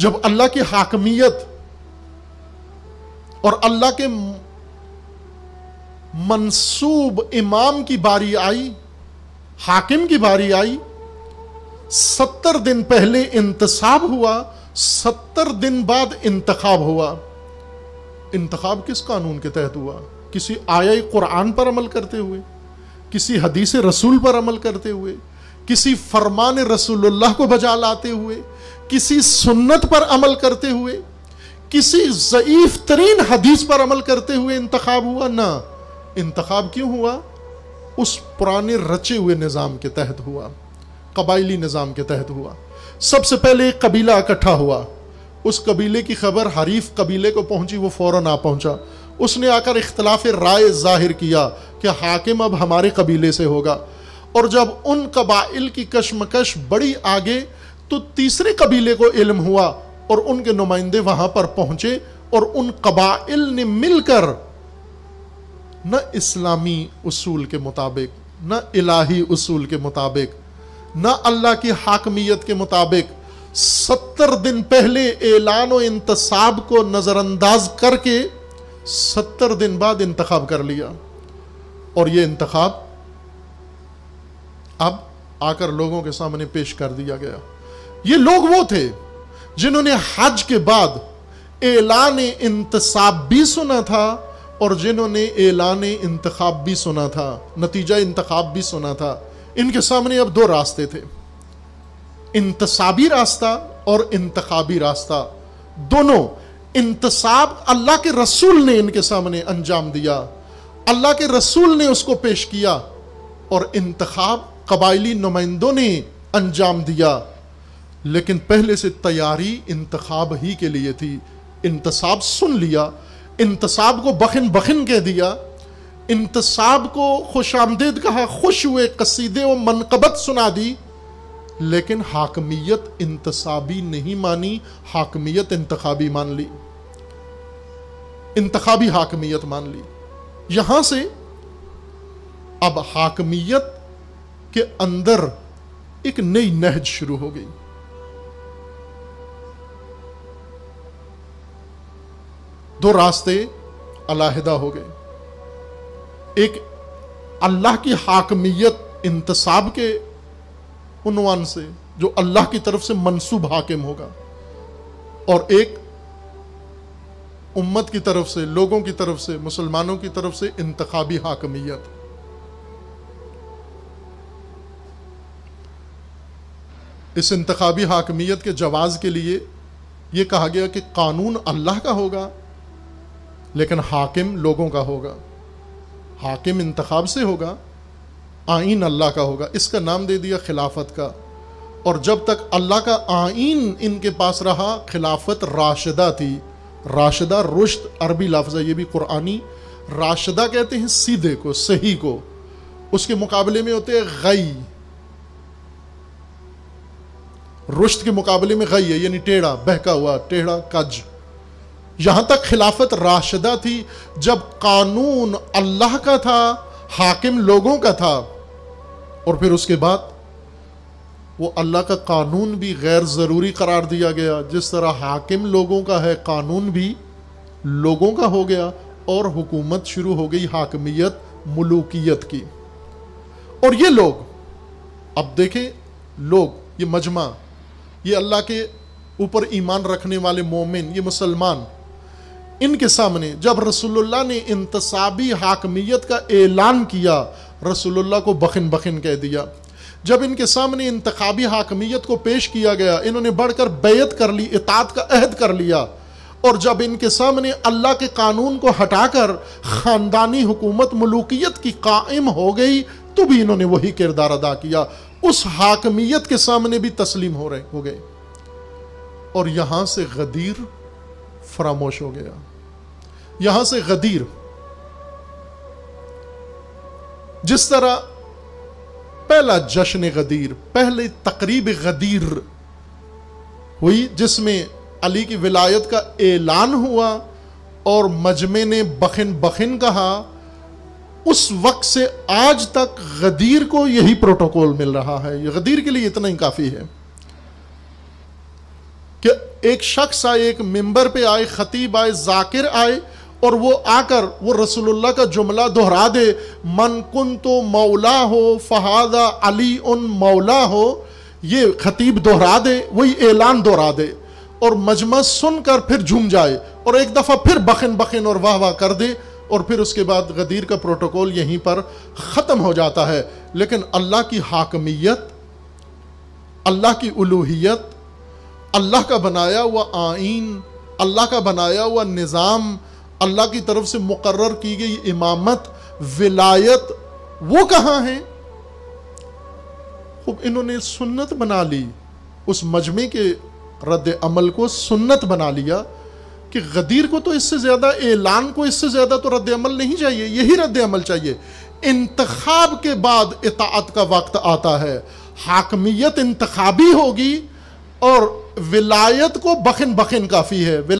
जब अल्लाह की हाकमियत और अल्लाह के मंसूब इमाम की बारी आई हाकिम की बारी आई सत्तर दिन पहले इंतसाब हुआ सत्तर दिन बाद इंतखाब हुआ इंतखब किस कानून के तहत हुआ किसी आया कुरान पर अमल करते हुए किसी हदीस रसूल पर अमल करते हुए किसी फरमान रसूलुल्लाह को बजा लाते हुए किसी सुन्नत पर अमल करते हुए किसी ज़यीफ़ तरीन हदीस पर अमल करते हुए इंतखब हुआ ना इंतखब क्यों हुआ उस पुराने रचे हुए निज़ाम के तहत हुआ कबायली निज़ाम के तहत हुआ सबसे पहले एक कबीला इकट्ठा हुआ उस कबीले की खबर हरीफ कबीले को पहुंची वो फ़ौर आ पहुंचा उसने आकर इख्तलाफ राय जाहिर किया कि हाकिम अब हमारे कबीले से होगा और जब उन कबाइल की कशमकश बड़ी आगे तो तीसरे कबीले को इल्म हुआ और उनके नुमाइंदे वहां पर पहुंचे और उन कबाइल ने मिलकर न इस्लामी उसूल के मुताबिक न इलाही उसूल के मुताबिक न अल्लाह की हाकमियत के मुताबिक सत्तर दिन पहले ऐलान इंतसाब को नज़रअंदाज करके सत्तर दिन बाद इंतखब कर लिया और ये इंतखब अब आकर लोगों के सामने पेश कर दिया गया ये लोग वो थे जिन्होंने हज के बाद एलान इंतसाब भी सुना था और जिन्होंने एलान इंतखब भी सुना था नतीजा इंतखाब भी सुना था इनके सामने अब दो रास्ते थे इंतसाबी रास्ता और इंतखबी रास्ता दोनों इंतसाब अल्लाह के रसूल ने इनके सामने अंजाम दिया अल्लाह के रसूल ने उसको पेश किया और इंतखब कबायली नुमाइंदों ने अंजाम दिया लेकिन पहले से तैयारी इंतखाब ही के लिए थी इंतसाब सुन लिया इंतसाब को बखिन बखिन कह दिया इंतसाब को खुश आमदेद कहा खुश हुए कसीदे व मनकबत सुना दी लेकिन हाकमियत इंतसाबी नहीं मानी हाकमियत इंतखाबी मान ली इंतखाबी हाकमियत मान ली यहां से अब हाकमियत के अंदर एक नई नहज शुरू हो गई दो रास्ते अलाहिदा हो गए एक अल्लाह की हाकमियत इंतसाब के उनवान से जो अल्लाह की तरफ से मनसूब हाकिम होगा और एक उम्मत की तरफ से लोगों की तरफ से मुसलमानों की तरफ से इंतबी हाकमियत इस इंतबी हाकमियत के जवाज़ के लिए ये कहा गया कि कानून अल्लाह का होगा लेकिन हाकिम लोगों का होगा हाकिम इंतखब से होगा आइन अल्लाह का होगा इसका नाम दे दिया खिलाफत का और जब तक अल्लाह का आइन इनके पास रहा खिलाफत राशदा थी राशदा रुश्त अरबी लफ्ज़ है ये भी कुरानी राशदा कहते हैं सीधे को सही को उसके मुकाबले में होते हैं गई रुश्त के मुकाबले में गई है यानी टेढ़ा बहका हुआ टेढ़ा कज यहां तक खिलाफत राशदा थी जब कानून अल्लाह का था हाकिम लोगों का था और फिर उसके बाद वो अल्लाह का कानून भी गैर ज़रूरी करार दिया गया जिस तरह हाकिम लोगों का है कानून भी लोगों का हो गया और हुकूमत शुरू हो गई हाकमियत मलूकियत की और ये लोग अब देखें लोग ये मजमा ये अल्लाह के ऊपर ईमान रखने वाले मोमिन ये मुसलमान इनके सामने जब रसूलुल्लाह ने इंतसाबी हाकमियत का ऐलान किया रसूलुल्लाह को बखिन बखिन कह दिया जब इनके सामने इंतबी हाकमियत को पेश किया गया इन्होंने बढ़कर बैत कर ली इतात का अहद कर लिया और जब इनके सामने अल्लाह के कानून को हटाकर ख़ानदानी हुकूमत मलूकियत की कायम हो गई तो भी इन्होंने वही किरदार अदा किया उस हाकमियत के सामने भी तस्लीम हो रहे हो गए और यहां से गदीर फरामोश हो गया यहां से गदीर जिस तरह पहला जश्न गदीर पहले तकरीब गदीर हुई जिसमें अली की विलायत का ऐलान हुआ और मजमे ने बखिन बखिन कहा उस वक्त से आज तक गदीर को यही प्रोटोकॉल मिल रहा है ये गदीर के लिए इतना ही काफ़ी है कि एक शख्स आए एक मेंबर पे आए खतीब आए जाकिर आए और वो आकर वो रसूलुल्लाह का जुमला दोहरा दे मन कुन तो मौला हो फहादा अली उन मौला हो ये खतीब दोहरा दे वही ऐलान दोहरा दे और मजमा सुनकर फिर झूम जाए और एक दफ़ा फिर बखिन बखिन और वाह वाह कर दे और फिर उसके बाद गदीर का प्रोटोकॉल यहीं पर ख़त्म हो जाता है लेकिन अल्लाह की हाकमियत अल्लाह की उलूहियत अल्लाह का बनाया हुआ आइन अल्लाह का बनाया हुआ निज़ाम अल्लाह की तरफ से मुकर की गई इमामत विलायत वो कहाँ है खूब इन्होंने सुन्नत बना ली उस मजमे के रद्द अमल को सुन्नत बना लिया कि गदीर को तो इससे ज़्यादा ऐलान को इससे ज़्यादा तो रद्दमल नहीं चाहिए यही रद्दमल चाहिए इंतखाब के बाद इतात का वक्त आता है हाकमियत इंतखबी होगी और विलायत को बखिन बखिन काफ़ी है